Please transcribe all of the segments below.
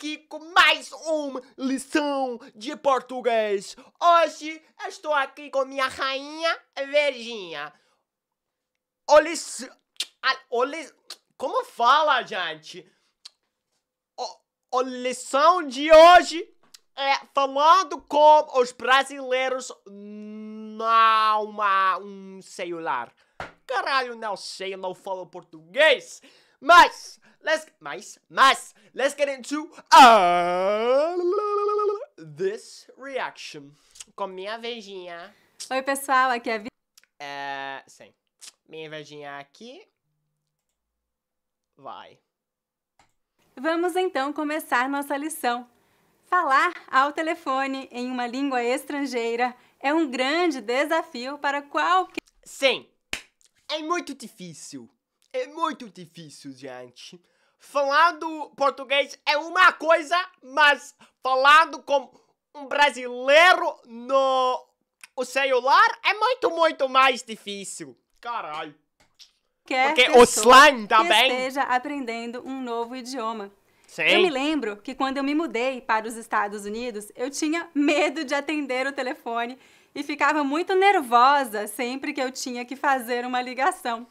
aqui com mais uma lição de português. Hoje estou aqui com minha rainha Verdinha. Olhe, como fala, gente? O, a lição de hoje é falando com os brasileiros não uma, um celular. Caralho, não sei, não falo português. Mas, let's mas, mas, let's get into uh, this reaction com minha verdinha. Oi, pessoal, aqui é a Vi. É, sim. Minha verdinha aqui. Vai. Vamos então começar nossa lição. Falar ao telefone em uma língua estrangeira é um grande desafio para qualquer. Sim, é muito difícil. É muito difícil, gente. Falando português é uma coisa, mas falando como um brasileiro no o celular é muito, muito mais difícil. Caralho. Quer Porque o slang também. Tá esteja aprendendo um novo idioma. Sim. Eu me lembro que quando eu me mudei para os Estados Unidos, eu tinha medo de atender o telefone e ficava muito nervosa sempre que eu tinha que fazer uma ligação.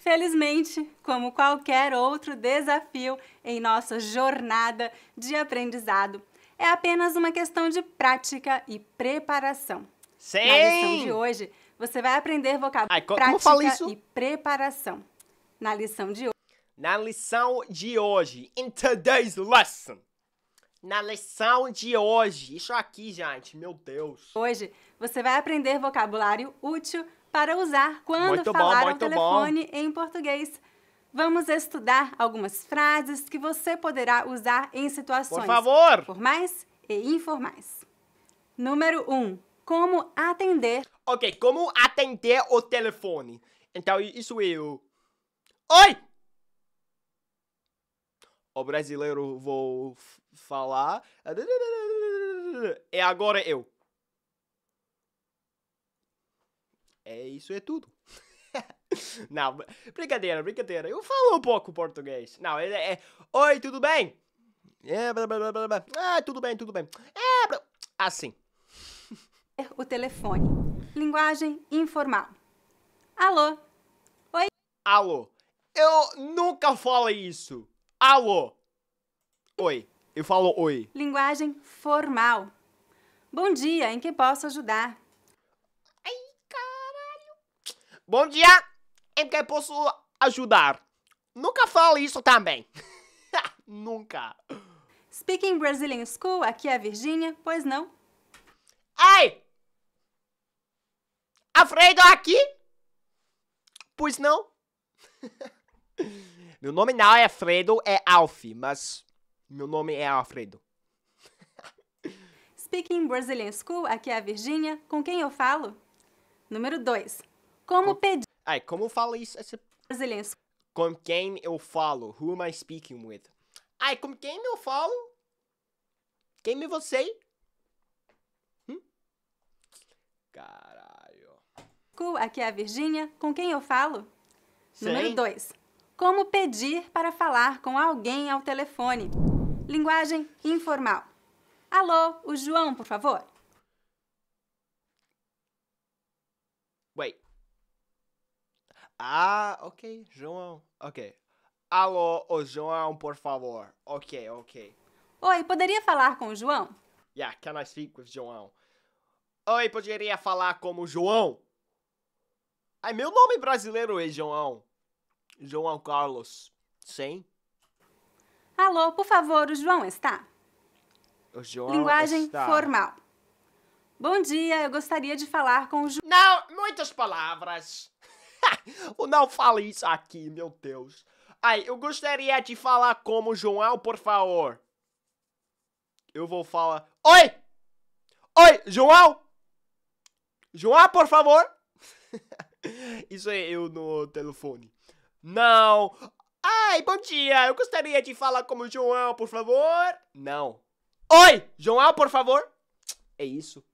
Felizmente, como qualquer outro desafio em nossa jornada de aprendizado, é apenas uma questão de prática e preparação. Sim. Na lição de hoje, você vai aprender vocabulário, prática e preparação. Na lição de hoje. Na lição de hoje, in today's lesson. Na lição de hoje, isso aqui, gente, meu Deus. Hoje, você vai aprender vocabulário útil para usar quando muito falar bom, ao telefone bom. em português. Vamos estudar algumas frases que você poderá usar em situações formais e informais. Número 1. Um, como atender. Ok, como atender o telefone. Então, isso eu. Oi! O brasileiro vou falar. É agora eu. é isso é tudo. Não, brincadeira, brincadeira. Eu falo um pouco português. Não, é, é Oi, tudo bem? É, blá, blá, blá, blá. Ah, tudo bem, tudo bem. É, blá. assim. É o telefone. Linguagem informal. Alô? Oi? Alô. Eu nunca falo isso. Alô. Oi. Eu falo oi. Linguagem formal. Bom dia, em que posso ajudar? Bom dia, em que posso ajudar? Nunca falo isso também. Nunca. Speaking Brazilian School, aqui é a Virgínia, pois não? Ei! Alfredo aqui? Pois não? meu nome não é Alfredo, é Alf, mas meu nome é Alfredo. Speaking Brazilian School, aqui é a Virgínia, com quem eu falo? Número 2. Como pedir. Ai, como fala isso? Essa... Brasileiro. Com quem eu falo? Who am I speaking with? Ai, com quem eu falo? Quem me você? Hum? Caralho. Aqui é a Virgínia. Com quem eu falo? Sim. Número 2. Como pedir para falar com alguém ao telefone? Linguagem informal. Alô, o João, por favor. Ah, ok, João. Ok. Alô, o João, por favor. Ok, ok. Oi, poderia falar com o João? Yeah, can I speak with João? Oi, poderia falar como João? Ai, meu nome é brasileiro é João. João Carlos. Sim? Alô, por favor, o João está? O João Linguagem está. formal. Bom dia, eu gostaria de falar com o João. Não, muitas palavras. não fale isso aqui, meu Deus. Ai, eu gostaria de falar como João, por favor. Eu vou falar. Oi! Oi, João! João, por favor! isso é eu no telefone. Não! Ai, bom dia! Eu gostaria de falar como João, por favor! Não. Oi! João, por favor! É isso.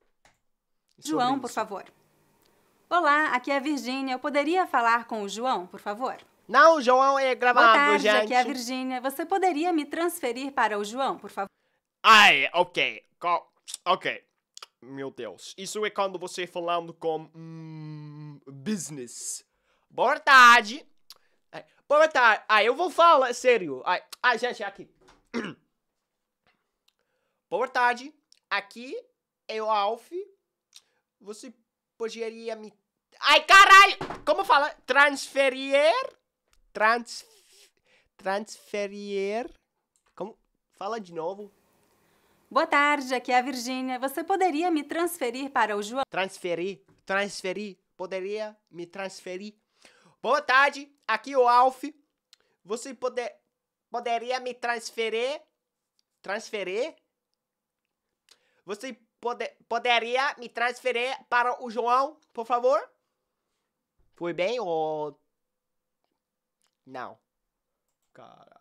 É João, por favor. Olá, aqui é a Virgínia. Eu poderia falar com o João, por favor? Não, o João é gravado, Boa tarde, gente. aqui é a Virgínia. Você poderia me transferir para o João, por favor? Ai, ok. Co ok. Meu Deus. Isso é quando você falando com... Hum, business. Boa tarde. Ai, boa tarde. Ai, eu vou falar sério. Ai, ai gente, aqui. boa tarde. Aqui é o Alf. Você poderia me... Ai, caralho! Como fala? Transferir? Trans... Transferir? Como? Fala de novo. Boa tarde, aqui é a Virgínia. Você poderia me transferir para o João? Transferir? Transferir? Poderia me transferir? Boa tarde, aqui é o Alf. Você poder... poderia me transferir? Transferir? Você poderia me transferir para o João, por favor? Foi bem ou. Não.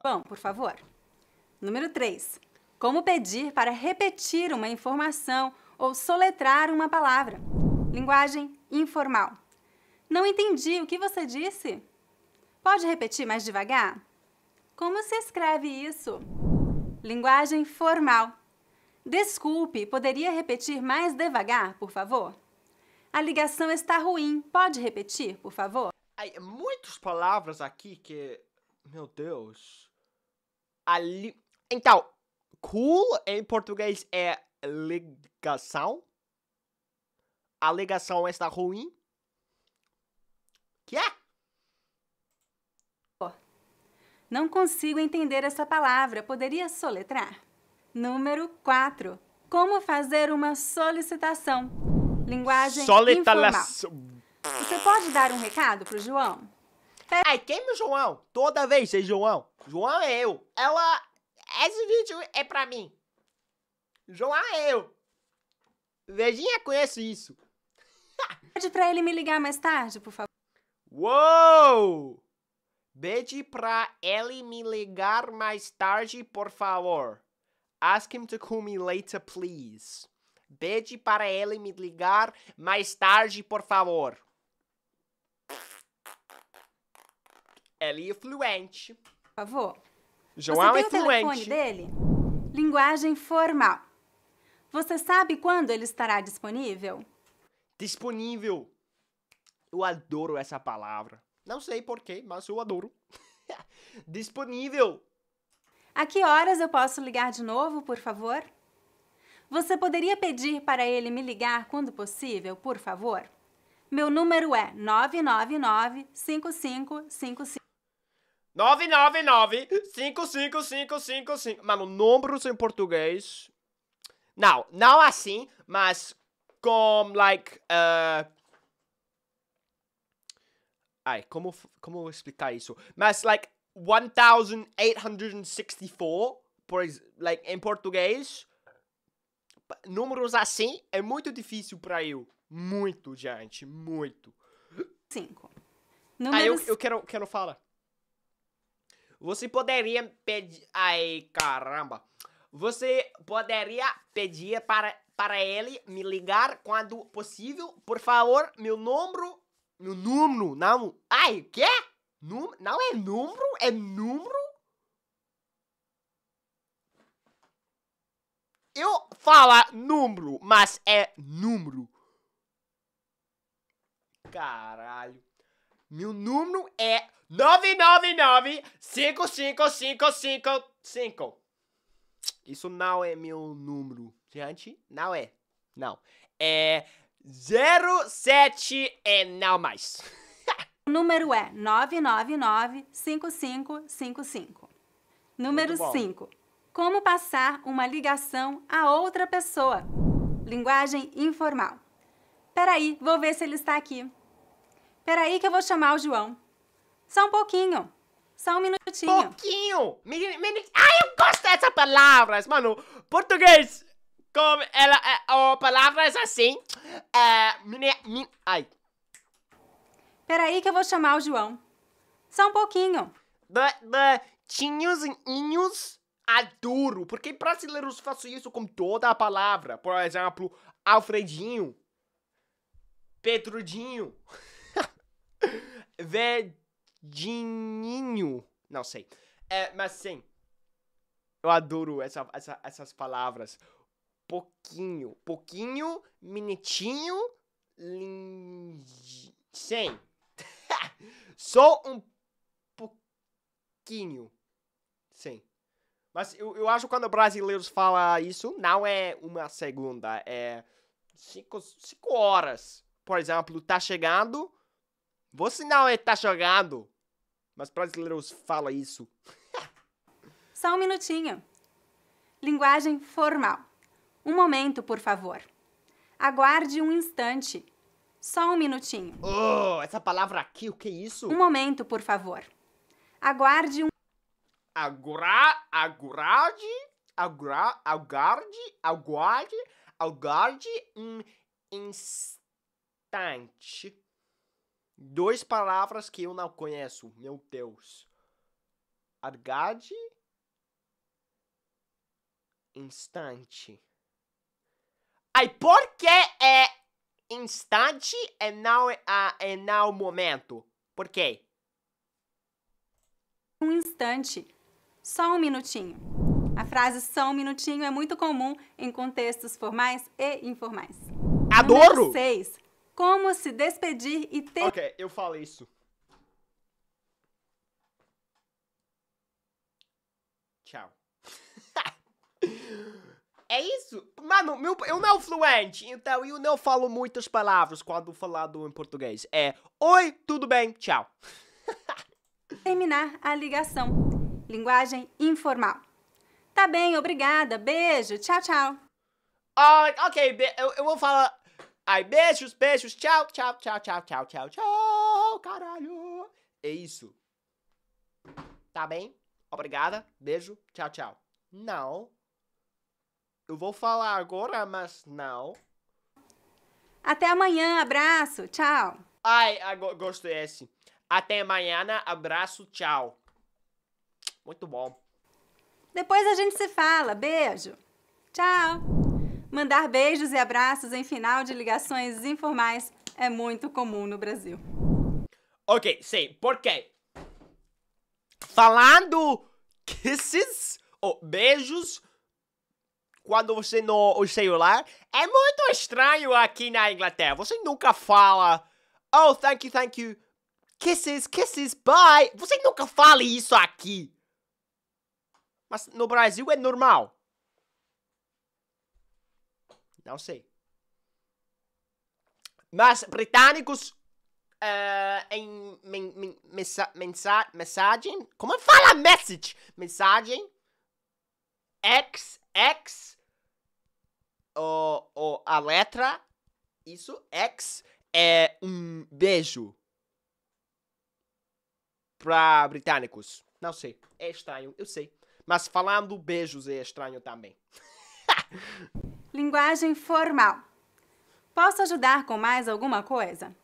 Bom, por favor. Número 3. Como pedir para repetir uma informação ou soletrar uma palavra? Linguagem informal. Não entendi o que você disse? Pode repetir mais devagar? Como se escreve isso? Linguagem formal. Desculpe, poderia repetir mais devagar, por favor? A ligação está ruim. Pode repetir, por favor? Ai, é muitas palavras aqui que. Meu Deus. Ali. Então, cool em português é ligação. A ligação está ruim. Que é? Não consigo entender essa palavra. Poderia soletrar? Número 4. Como fazer uma solicitação? Linguagem Solicitação. informal. Você pode dar um recado pro João? Ai, quem é o João? Toda vez é João. João é eu. Ela... Esse vídeo é pra mim. João é eu. Vejinha conhece isso. Pede pra ele me ligar mais tarde, por favor. Uou! Pede pra ele me ligar mais tarde, por favor. Ask him to call me later, please. Pede para ele me ligar mais tarde, por favor. Ele é fluente. Por favor. João Você é tem fluente. o telefone dele? Linguagem formal. Você sabe quando ele estará disponível? Disponível. Eu adoro essa palavra. Não sei porquê, mas eu adoro. disponível. A que horas eu posso ligar de novo, por favor? Você poderia pedir para ele me ligar quando possível, por favor? Meu número é 999-5555. 999-55555. Mano, números em português. Não, não assim, mas com, like. Uh... Ai, como, como explicar isso? Mas, like, 1864, por like, em português. Números assim é muito difícil para eu. Muito, gente, muito. Cinco. Ah, números... eu, eu quero, quero falar. Você poderia pedir... Ai, caramba. Você poderia pedir para, para ele me ligar quando possível? Por favor, meu número... Meu número, não... Ai, quê? Num, não é número, é número. Eu falo número, mas é número. Caralho. Meu número é 999-55555. Isso não é meu número, gente. Não é. Não. É 07 e é não mais. O número é 999-5555. Número 5. Como passar uma ligação a outra pessoa? Linguagem informal. Peraí, vou ver se ele está aqui. Peraí que eu vou chamar o João. Só um pouquinho. Só um minutinho. Pouquinho! Mini, Ai, eu gosto dessas palavras! Mano, português, como ela... É, palavras é assim... É, mini, min. ai, Peraí que eu vou chamar o João. Só um pouquinho. Tinhos inhos adoro, porque brasileiros fazem isso com toda a palavra. Por exemplo, Alfredinho, Pedrudinho, Vedinho, não sei. É, mas sim, eu adoro essa, essa, essas palavras. Pouquinho, pouquinho, minutinho, lindinho. sem. Só um pouquinho. Sim. Mas eu, eu acho que quando brasileiros falam isso, não é uma segunda, é cinco, cinco horas. Por exemplo, tá chegando. Você não é tá chegando. Mas brasileiros falam isso. Só um minutinho. Linguagem formal. Um momento, por favor. Aguarde um instante. Só um minutinho. Oh, essa palavra aqui, o que é isso? Um momento, por favor. Aguarde um. Agora, aguarde, agora, aguarde, aguarde, aguarde um instante. Dois palavras que eu não conheço, meu Deus. Aguarde, instante. Ai, por que é instante e é não o é não momento. Por quê? Um instante, só um minutinho. A frase só um minutinho é muito comum em contextos formais e informais. Adoro. 6. Como se despedir e ter OK, eu falo isso. Tchau. É isso? Mano, meu, eu não fluente, então eu não falo muitas palavras quando falado em português. É oi, tudo bem, tchau. Terminar a ligação. Linguagem informal. Tá bem, obrigada, beijo, tchau, tchau. Ah, ok, eu, eu vou falar. Ai, beijos, beijos, tchau, tchau, tchau, tchau, tchau, tchau, tchau, caralho. É isso. Tá bem? Obrigada, beijo, tchau, tchau. Não. Eu vou falar agora, mas não. Até amanhã, abraço, tchau. Ai, gosto desse. Até amanhã, abraço, tchau. Muito bom. Depois a gente se fala. Beijo. Tchau. Mandar beijos e abraços em final de ligações informais é muito comum no Brasil. Ok, sim. Por quê? Falando kisses ou beijos quando você no o celular. É muito estranho aqui na Inglaterra. Você nunca fala, oh, thank you, thank you, kisses, kisses, bye. Você nunca fala isso aqui. Mas no Brasil é normal. Não sei. Mas britânicos uh, em men, men, mensa, mensa, mensagem. Como é? fala message? Mensagem. X, X o, o, a letra, isso, X, é um beijo para britânicos. Não sei, é estranho, eu sei. Mas falando beijos é estranho também. Linguagem formal. Posso ajudar com mais alguma coisa?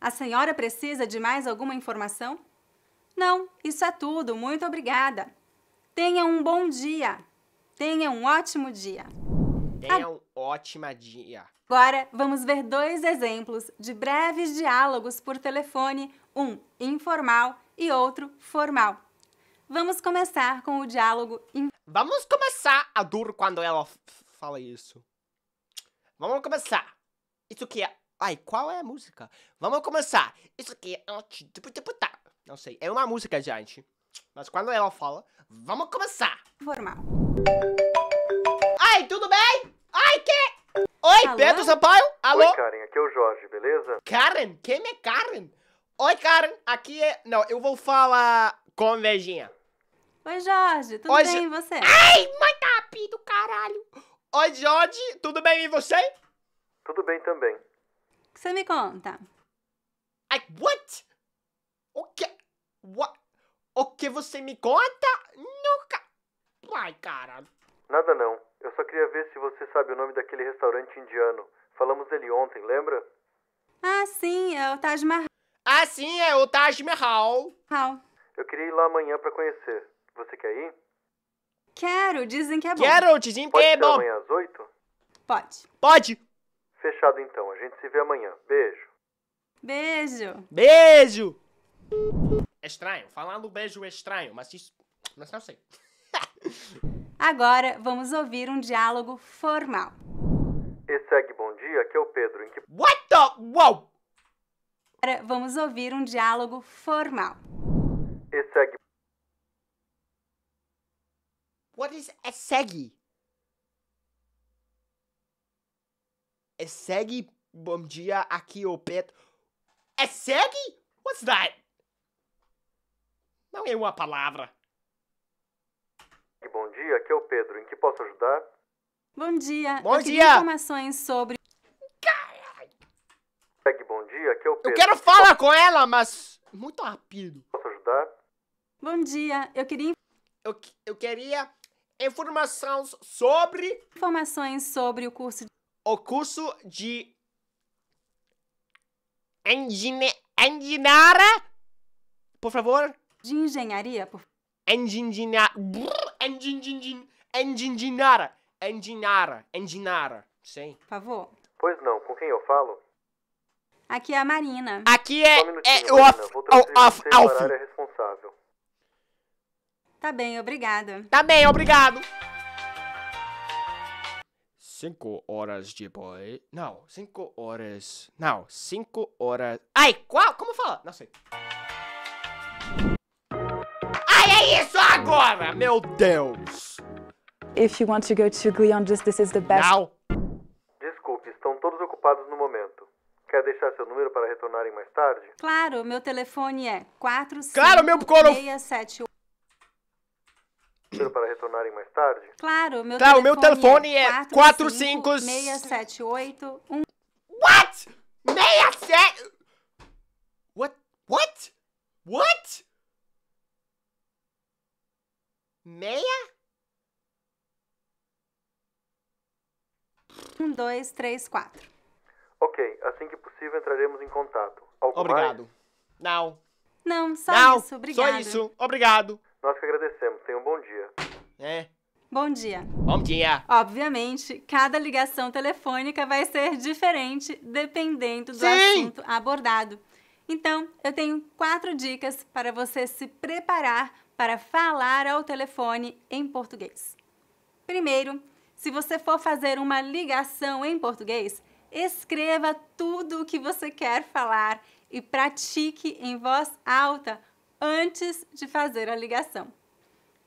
A senhora precisa de mais alguma informação? Não, isso é tudo, muito obrigada. Tenha um bom dia. Tenha um ótimo dia. Tenha um ótima dia. Agora vamos ver dois exemplos de breves diálogos por telefone, um informal e outro formal. Vamos começar com o diálogo. In... Vamos começar, a duro quando ela fala isso. Vamos começar. Isso que é. Ai, qual é a música? Vamos começar. Isso aqui é. Tá. Não sei. É uma música, gente. Mas quando ela fala, vamos começar. Formal. Ai, que... Oi, Alô? Pedro Sampaio? Alô? Oi, Karen, aqui é o Jorge, beleza? Karen? Quem é Karen? Oi, Karen, aqui é... Não, eu vou falar com Vejinha. Oi, Jorge, tudo Oi, bem e você? Ai, mãe tá rápido, caralho! Oi, Jorge, tudo bem e você? Tudo bem também. O que você me conta? Ai, what? O que... What? O que você me conta? Nunca... Ai, caralho. Nada não. Eu só queria ver se você sabe o nome daquele restaurante indiano. Falamos dele ontem, lembra? Ah, sim, é o Taj Mahal. Ah, sim, é o Taj Mahal. Eu queria ir lá amanhã para conhecer. Você quer ir? Quero, dizem que é bom. Quero, dizem que é bom. amanhã às oito? Pode. Pode. Fechado então, a gente se vê amanhã. Beijo. Beijo. Beijo. É estranho, falando beijo é estranho, mas isso... Mas não sei. Agora vamos ouvir um diálogo formal. E segue bom dia, aqui é o Pedro. Em que... What the? Wow! Agora vamos ouvir um diálogo formal. E segue. What is e é segue? E é segue bom dia, aqui é o Pedro. E é segue? What's that? Não é uma palavra. Bom dia, aqui é o Pedro. Em que posso ajudar? Bom dia. Bom eu dia. informações sobre... Peg, bom dia, aqui é o Pedro. Eu quero falar com ela, mas... Muito rápido. Posso ajudar? Bom dia, eu queria... Eu, eu queria informações sobre... Informações sobre o curso... De... O curso de... Engine... Enginara? Por favor? De engenharia, por favor. Engenharia... Enginara. Enginara. Enginara. Enginara. sim. Por favor. Pois não, com quem eu falo? Aqui é a Marina. Aqui é. Só um é off, Vou off, off, responsável. Tá bem, obrigada. Tá bem, obrigado. Cinco horas depois. Não, cinco horas. Não, cinco horas. Ai, qual? Como fala? Não sei isso agora, meu Deus! If you want to go to Glee just this is the best. Não. Desculpe, estão todos ocupados no momento. Quer deixar seu número para retornarem mais tarde? Claro, meu telefone é 4 Claro, meu coro. 678. Número para retornarem mais tarde? Claro, meu Claro, o meu telefone é 45 678 1 What? 67 What? What? What? meia? Um, dois, três, quatro. Ok, assim que possível entraremos em contato. obrigado. Mais? Não. Não, só Não, isso, obrigado. Só isso, obrigado. Nós que agradecemos, tenha um bom dia. É. Bom dia. Bom dia. Obviamente, cada ligação telefônica vai ser diferente dependendo do Sim. assunto abordado. Então, eu tenho quatro dicas para você se preparar para falar ao telefone em português. Primeiro, se você for fazer uma ligação em português, escreva tudo o que você quer falar e pratique em voz alta antes de fazer a ligação.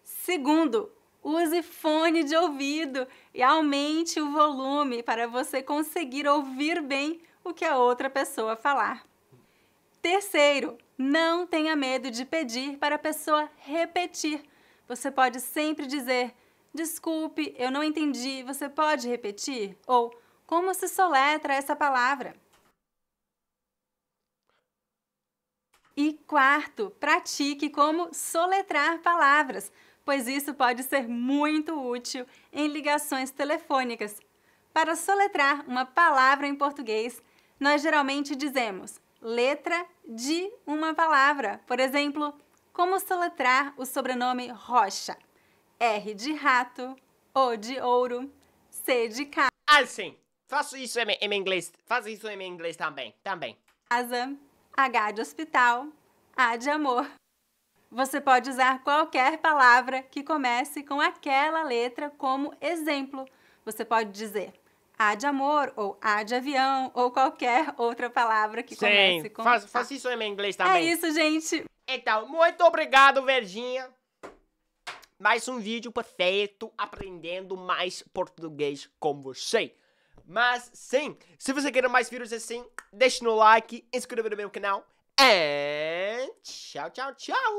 Segundo, use fone de ouvido e aumente o volume para você conseguir ouvir bem o que a outra pessoa falar. Terceiro, não tenha medo de pedir para a pessoa repetir. Você pode sempre dizer: Desculpe, eu não entendi, você pode repetir? Ou Como se soletra essa palavra? E quarto, pratique como soletrar palavras, pois isso pode ser muito útil em ligações telefônicas. Para soletrar uma palavra em português, nós geralmente dizemos letra de uma palavra. Por exemplo, como soletrar o sobrenome Rocha? R de rato, O de ouro, C de ca. Ah, sim. Faço isso em, em inglês. Faço isso em inglês também. Também. Casa, H de hospital, A de amor. Você pode usar qualquer palavra que comece com aquela letra como exemplo. Você pode dizer a de amor, ou A de avião, ou qualquer outra palavra que Sim, comece com... Faça faz isso em inglês também. É isso, gente. Então, muito obrigado, Verdinha. Mais um vídeo perfeito aprendendo mais português com você. Mas sim, se você quer mais vídeos assim, deixe no like, inscreva no meu canal. E tchau, tchau, tchau!